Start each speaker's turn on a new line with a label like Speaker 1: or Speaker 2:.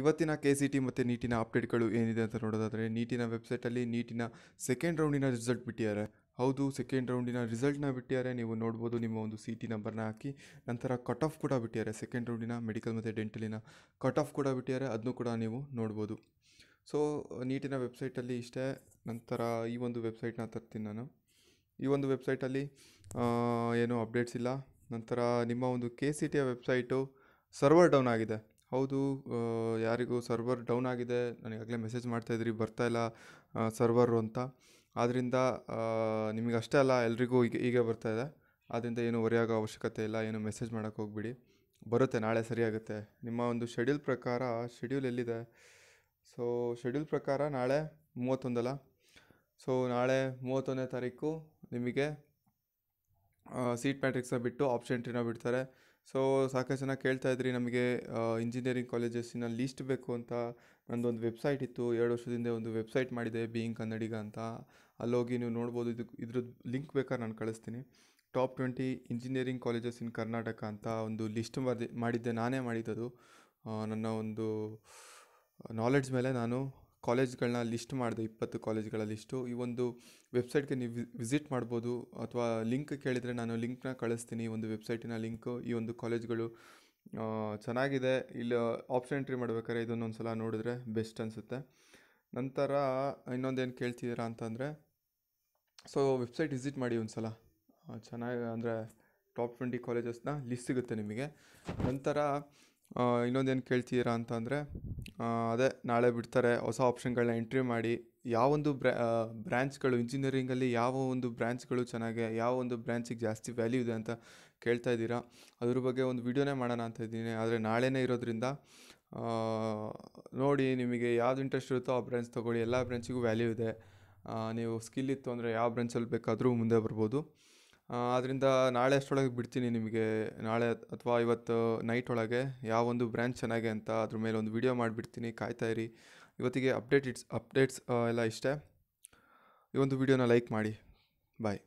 Speaker 1: ಇವತ್ತಿನ K C T ಮತ್ತು ನೀಟಿನ ಅಪ್ಡೇಟ್ಗಳು ಏನಿದೆ ಅಂತ ನೋಡೋದಾದರೆ ನೀಟಿನ ವೆಬ್ಸೈಟಲ್ಲಿ ನೀಟಿನ ಸೆಕೆಂಡ್ ರೌಂಡಿನ ರಿಸಲ್ಟ್ ಬಿಟ್ಟಿದ್ದಾರೆ ಹೌದು ಸೆಕೆಂಡ್ ರೌಂಡಿನ ರಿಸಲ್ಟ್ನ ಬಿಟ್ಟಿದ್ದಾರೆ ನೀವು ನೋಡ್ಬೋದು ನಿಮ್ಮ ಒಂದು ಸಿ ಟಿ ನಂಬರ್ನ ಹಾಕಿ ನಂತರ ಕಟ್ ಆಫ್ ಕೂಡ ಬಿಟ್ಟಿದ್ದಾರೆ ಸೆಕೆಂಡ್ ರೌಂಡಿನ ಮೆಡಿಕಲ್ ಮತ್ತು ಡೆಂಟಲಿನ ಕಟ್ ಆಫ್ ಕೂಡ ಬಿಟ್ಟಿದ್ದಾರೆ ಅದನ್ನು ಕೂಡ ನೀವು ನೋಡ್ಬೋದು ಸೊ ನೀಟಿನ ವೆಬ್ಸೈಟಲ್ಲಿ ಇಷ್ಟೇ ನಂತರ ಈ ಒಂದು ವೆಬ್ಸೈಟ್ನ ತರ್ತೀನಿ ನಾನು ಈ ಒಂದು ವೆಬ್ಸೈಟಲ್ಲಿ ಏನೂ ಅಪ್ಡೇಟ್ಸ್ ಇಲ್ಲ ನಂತರ ನಿಮ್ಮ ಒಂದು ಕೆ ಸಿ ಟಿಯ ವೆಬ್ಸೈಟು ಸರ್ವರ್ ಡೌನ್ ಆಗಿದೆ ಹೌದು ಯಾರಿಗೂ ಸರ್ವರ್ ಡೌನ್ ಆಗಿದೆ ನನಗಾಗಲೇ ಮೆಸೇಜ್ ಮಾಡ್ತಾಯಿದ್ರಿ ಬರ್ತಾಯಿಲ್ಲ ಸರ್ವರು ಅಂತ ಆದ್ದರಿಂದ ನಿಮಗೆ ಅಷ್ಟೇ ಅಲ್ಲ ಎಲ್ರಿಗೂ ಈಗ ಈಗ ಬರ್ತಾಯಿದೆ ಆದ್ದರಿಂದ ಏನು ಒರೆಯಾಗೋ ಅವಶ್ಯಕತೆ ಇಲ್ಲ ಏನು ಮೆಸೇಜ್ ಮಾಡೋಕ್ಕೆ ಹೋಗ್ಬಿಡಿ ಬರುತ್ತೆ ನಾಳೆ ಸರಿಯಾಗುತ್ತೆ ನಿಮ್ಮ ಒಂದು ಶೆಡ್ಯೂಲ್ ಪ್ರಕಾರ ಶೆಡ್ಯೂಲ್ ಎಲ್ಲಿದೆ ಸೊ ಶೆಡ್ಯೂಲ್ ಪ್ರಕಾರ ನಾಳೆ ಮೂವತ್ತೊಂದಲ್ಲ ಸೊ ನಾಳೆ ಮೂವತ್ತೊಂದನೇ ತಾರೀಕು ನಿಮಗೆ ಸೀಟ್ ಮ್ಯಾಟ್ರಿಕ್ಸನ್ನ ಬಿಟ್ಟು ಆಪ್ಷನ್ ಎಂಟ್ರಿನ ಬಿಡ್ತಾರೆ ಸೊ ಸಾಕಷ್ಟು ಜನ ಕೇಳ್ತಾ ಇದ್ರಿ ನಮಗೆ ಇಂಜಿನಿಯರಿಂಗ್ ಕಾಲೇಜಸ್ಸಿನ ಲೀಸ್ಟ್ ಬೇಕು ಅಂತ ಒಂದು ವೆಬ್ಸೈಟ್ ಇತ್ತು ಎರಡು ವರ್ಷದಿಂದ ಒಂದು ವೆಬ್ಸೈಟ್ ಮಾಡಿದೆ ಬೀಯಿಂಗ್ ಕನ್ನಡಿಗ ಅಂತ ಅಲ್ಲೋಗಿ ನೀವು ನೋಡ್ಬೋದು ಇದು ಇದ್ರದ್ದು ಲಿಂಕ್ ಬೇಕಾದ್ರೆ ನಾನು ಕಳಿಸ್ತೀನಿ top twenty engineering colleges in Karnataka ಅಂತ ಒಂದು ಲಿಸ್ಟ್ ಮಾಡಿದ್ದೆ ನಾನೇ ಮಾಡಿದ್ದದು ನನ್ನ ಒಂದು ನಾಲೆಡ್ಜ್ ಮೇಲೆ ನಾನು ಕಾಲೇಜ್ಗಳನ್ನ ಲಿಸ್ಟ್ ಮಾಡಿದೆ ಇಪ್ಪತ್ತು ಕಾಲೇಜ್ಗಳ ಲಿಸ್ಟು ಈ ಒಂದು ವೆಬ್ಸೈಟ್ಗೆ ನೀವು ವಿಸಿಟ್ ಮಾಡ್ಬೋದು ಅಥವಾ ಲಿಂಕ್ ಕೇಳಿದರೆ ನಾನು ಲಿಂಕ್ನ ಕಳಿಸ್ತೀನಿ ಈ ಒಂದು ವೆಬ್ಸೈಟಿನ ಲಿಂಕು ಈ ಒಂದು ಕಾಲೇಜ್ಗಳು ಚೆನ್ನಾಗಿದೆ ಇಲ್ಲಿ ಆಪ್ಷನ್ ಎಂಟ್ರಿ ಮಾಡ್ಬೇಕಾದ್ರೆ ಇದನ್ನೊಂದು ಸಲ ನೋಡಿದ್ರೆ ಬೆಸ್ಟ್ ಅನಿಸುತ್ತೆ ನಂತರ ಇನ್ನೊಂದೇನು ಕೇಳ್ತಿದ್ದೀರಾ ಅಂತಂದರೆ ಸೊ ವೆಬ್ಸೈಟ್ ವಿಸಿಟ್ ಮಾಡಿ ಒಂದು ಸಲ ಚೆನ್ನಾಗಿ ಅಂದರೆ ಟಾಪ್ ಟ್ವೆಂಟಿ ಕಾಲೇಜಸ್ನ ಲಿಸ್ಟ್ ಸಿಗುತ್ತೆ ನಿಮಗೆ ನಂತರ ಇನ್ನೊಂದೇನು ಕೇಳ್ತಿದ್ದೀರಾ ಅಂತಂದರೆ ಅದೇ ನಾಳೆ ಬಿಡ್ತಾರೆ ಹೊಸ ಆಪ್ಷನ್ಗಳನ್ನ ಎಂಟ್ರಿ ಮಾಡಿ ಯಾವೊಂದು ಬ್ರಾ ಬ್ರ್ಯಾಂಚ್ಗಳು ಇಂಜಿನಿಯರಿಂಗಲ್ಲಿ ಯಾವ ಒಂದು ಬ್ರ್ಯಾಂಚ್ಗಳು ಚೆನ್ನಾಗಿ ಯಾವ ಒಂದು ಬ್ರ್ಯಾಂಚಿಗೆ ಜಾಸ್ತಿ ವ್ಯಾಲ್ಯೂ ಇದೆ ಅಂತ ಕೇಳ್ತಾ ಇದ್ದೀರಾ ಅದ್ರ ಬಗ್ಗೆ ಒಂದು ವಿಡಿಯೋನೇ ಮಾಡೋಣ ಅಂತ ಇದ್ದೀನಿ ಆದರೆ ನಾಳೆನೇ ಇರೋದ್ರಿಂದ ನೋಡಿ ನಿಮಗೆ ಯಾವ್ದು ಇಂಟ್ರೆಸ್ಟ್ ಇರುತ್ತೋ ಆ ಬ್ರ್ಯಾಂಚ್ ತೊಗೊಳ್ಳಿ ಎಲ್ಲ ಬ್ರ್ಯಾಂಚಿಗೂ ವ್ಯಾಲ್ಯೂ ಇದೆ ನೀವು ಸ್ಕಿಲ್ ಇತ್ತು ಅಂದರೆ ಯಾವ ಬ್ರಾಂಚಲ್ಲಿ ಬೇಕಾದರೂ ಮುಂದೆ ಬರ್ಬೋದು ಆದ್ದರಿಂದ ನಾಳೆ ಅಷ್ಟೊಳಗೆ ಬಿಡ್ತೀನಿ ನಿಮಗೆ ನಾಳೆ ಅಥವಾ ಇವತ್ತು ನೈಟ್ ಒಳಗೆ ಯಾವೊಂದು ಬ್ರ್ಯಾಂಚ್ ಚೆನ್ನಾಗೆ ಅಂತ ಅದ್ರ ಮೇಲೆ ಒಂದು ವಿಡಿಯೋ ಮಾಡಿಬಿಡ್ತೀನಿ ಕಾಯ್ತಾ ಇರಿ ಇವತ್ತಿಗೆ ಅಪ್ಡೇಟ್ ಇಟ್ಸ್ ಅಪ್ಡೇಟ್ಸ್ ಎಲ್ಲ ಇಷ್ಟೇ ಈ ಒಂದು ವಿಡಿಯೋನ ಲೈಕ್ ಮಾಡಿ ಬಾಯ್